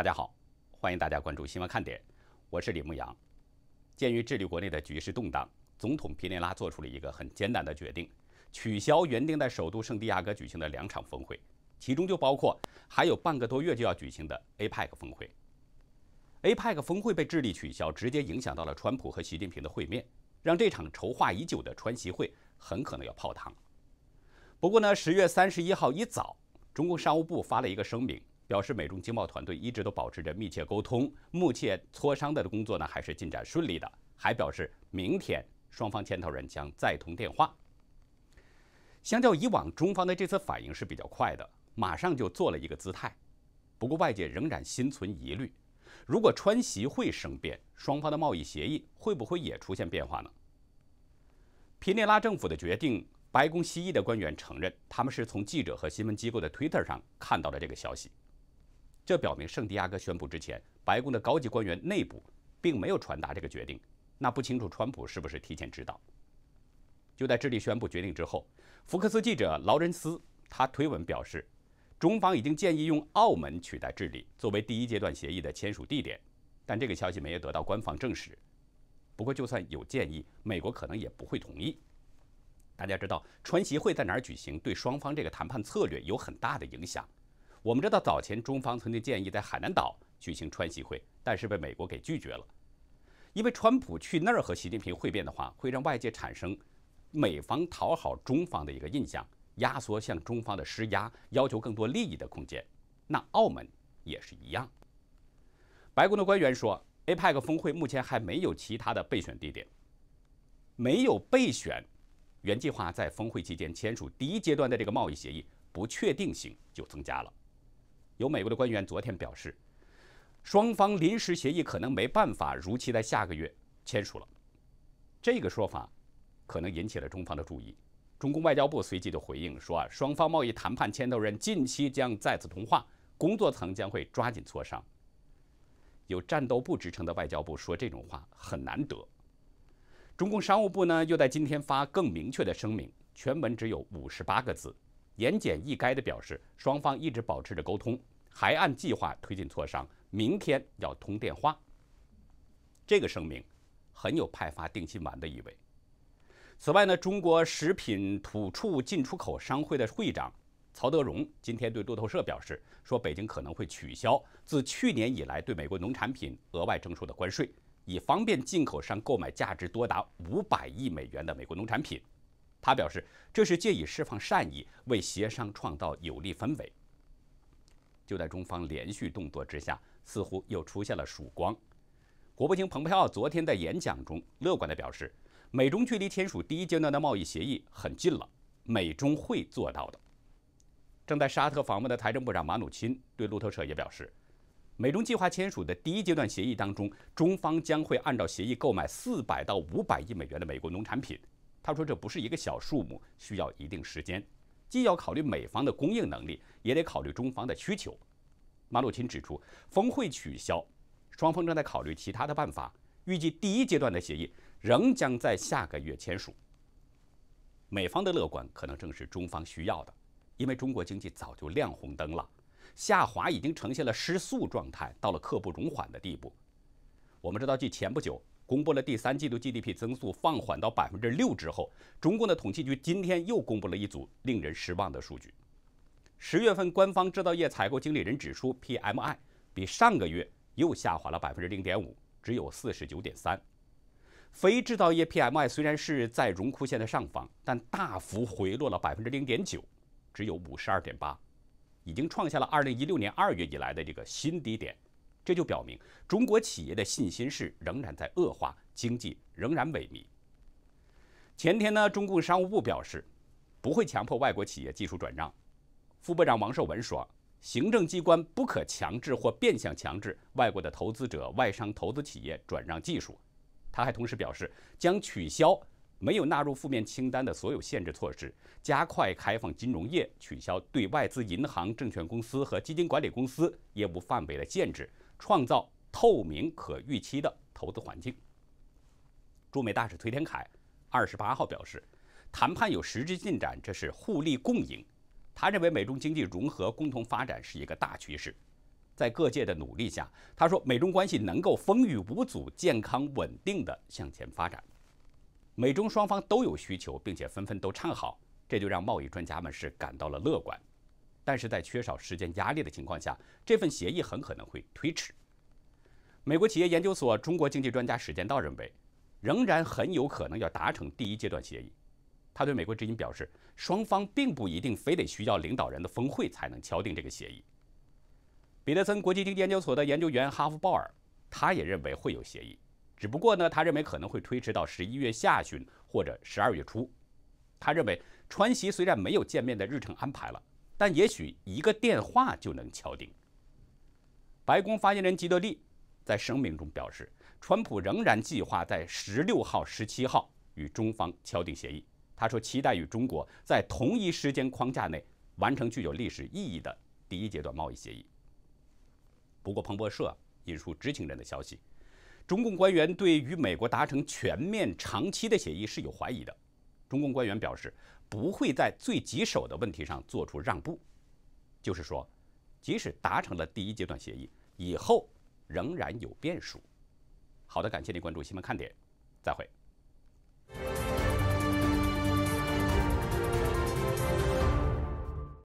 大家好，欢迎大家关注新闻看点，我是李牧阳。鉴于智利国内的局势动荡，总统皮内拉做出了一个很艰难的决定，取消原定在首都圣地亚哥举行的两场峰会，其中就包括还有半个多月就要举行的 APEC 峰会。APEC 峰会被智利取消，直接影响到了川普和习近平的会面，让这场筹划已久的川习会很可能要泡汤。不过呢，十月三十一号一早，中共商务部发了一个声明。表示美中经贸团队一直都保持着密切沟通，目前磋商的工作呢还是进展顺利的。还表示明天双方牵头人将再通电话。相较以往，中方的这次反应是比较快的，马上就做了一个姿态。不过外界仍然心存疑虑，如果川习会生变，双方的贸易协议会不会也出现变化呢？皮涅拉政府的决定，白宫西翼的官员承认，他们是从记者和新闻机构的 Twitter 上看到了这个消息。这表明圣地亚哥宣布之前，白宫的高级官员内部并没有传达这个决定。那不清楚川普是不是提前知道。就在智利宣布决定之后，福克斯记者劳伦斯他推文表示，中方已经建议用澳门取代智利作为第一阶段协议的签署地点，但这个消息没有得到官方证实。不过就算有建议，美国可能也不会同意。大家知道，川协会在哪儿举行，对双方这个谈判策略有很大的影响。我们知道，早前中方曾经建议在海南岛举行川西会，但是被美国给拒绝了，因为川普去那儿和习近平会面的话，会让外界产生美方讨好中方的一个印象，压缩向中方的施压，要求更多利益的空间。那澳门也是一样。白宫的官员说，APEC 峰会目前还没有其他的备选地点，没有备选，原计划在峰会期间签署第一阶段的这个贸易协议，不确定性就增加了。有美国的官员昨天表示，双方临时协议可能没办法如期在下个月签署了，这个说法可能引起了中方的注意。中共外交部随即就回应说啊，双方贸易谈判牵头人近期将再次通话，工作层将会抓紧磋商。有战斗部之称的外交部说这种话很难得。中共商务部呢又在今天发更明确的声明，全文只有五十八个字。言简意赅地表示，双方一直保持着沟通，还按计划推进磋商，明天要通电话。这个声明很有派发定心丸的意味。此外呢，中国食品土畜进出口商会的会长曹德荣今天对路透社表示，说北京可能会取消自去年以来对美国农产品额外征收的关税，以方便进口商购买价值多达五百亿美元的美国农产品。他表示，这是借以释放善意，为协商创造有利氛围。就在中方连续动作之下，似乎又出现了曙光。国务卿蓬佩奥昨天在演讲中乐观地表示，美中距离签署第一阶段的贸易协议很近了，美中会做到的。正在沙特访问的财政部长马努钦对路透社也表示，美中计划签署的第一阶段协议当中，中方将会按照协议购买四百到五百亿美元的美国农产品。他说：“这不是一个小数目，需要一定时间，既要考虑美方的供应能力，也得考虑中方的需求。”马鲁钦指出，峰会取消，双方正在考虑其他的办法，预计第一阶段的协议仍将在下个月签署。美方的乐观可能正是中方需要的，因为中国经济早就亮红灯了，下滑已经呈现了失速状态，到了刻不容缓的地步。我们知道，继前不久。公布了第三季度 GDP 增速放缓到百分之六之后，中共的统计局今天又公布了一组令人失望的数据。十月份官方制造业采购经理人指数 PMI 比上个月又下滑了百分之零点五，只有四十九点三。非制造业 PMI 虽然是在荣枯线的上方，但大幅回落了百分之零点九，只有五十二点八，已经创下了二零一六年二月以来的这个新低点。这就表明，中国企业的信心是仍然在恶化，经济仍然萎靡。前天呢，中共商务部表示，不会强迫外国企业技术转让。副部长王受文说，行政机关不可强制或变相强制外国的投资者、外商投资企业转让技术。他还同时表示，将取消没有纳入负面清单的所有限制措施，加快开放金融业，取消对外资银行、证券公司和基金管理公司业务范围的限制。创造透明、可预期的投资环境。驻美大使崔天凯二十八号表示，谈判有实质进展，这是互利共赢。他认为美中经济融合、共同发展是一个大趋势。在各界的努力下，他说美中关系能够风雨无阻、健康稳定的向前发展。美中双方都有需求，并且纷纷都唱好，这就让贸易专家们是感到了乐观。但是在缺少时间压力的情况下，这份协议很可能会推迟。美国企业研究所中国经济专家史建道认为，仍然很有可能要达成第一阶段协议。他对美国之音表示，双方并不一定非得需要领导人的峰会才能敲定这个协议。彼得森国际经济研究所的研究员哈夫鲍尔，他也认为会有协议，只不过呢，他认为可能会推迟到十一月下旬或者十二月初。他认为川西虽然没有见面的日程安排了。但也许一个电话就能敲定。白宫发言人吉德利在声明中表示，川普仍然计划在十六号、十七号与中方敲定协议。他说，期待与中国在同一时间框架内完成具有历史意义的第一阶段贸易协议。不过，彭博社引述知情人的消息，中共官员对与美国达成全面、长期的协议是有怀疑的。中共官员表示。不会在最棘手的问题上做出让步，就是说，即使达成了第一阶段协议以后，仍然有变数。好的，感谢您关注《新闻看点》，再会。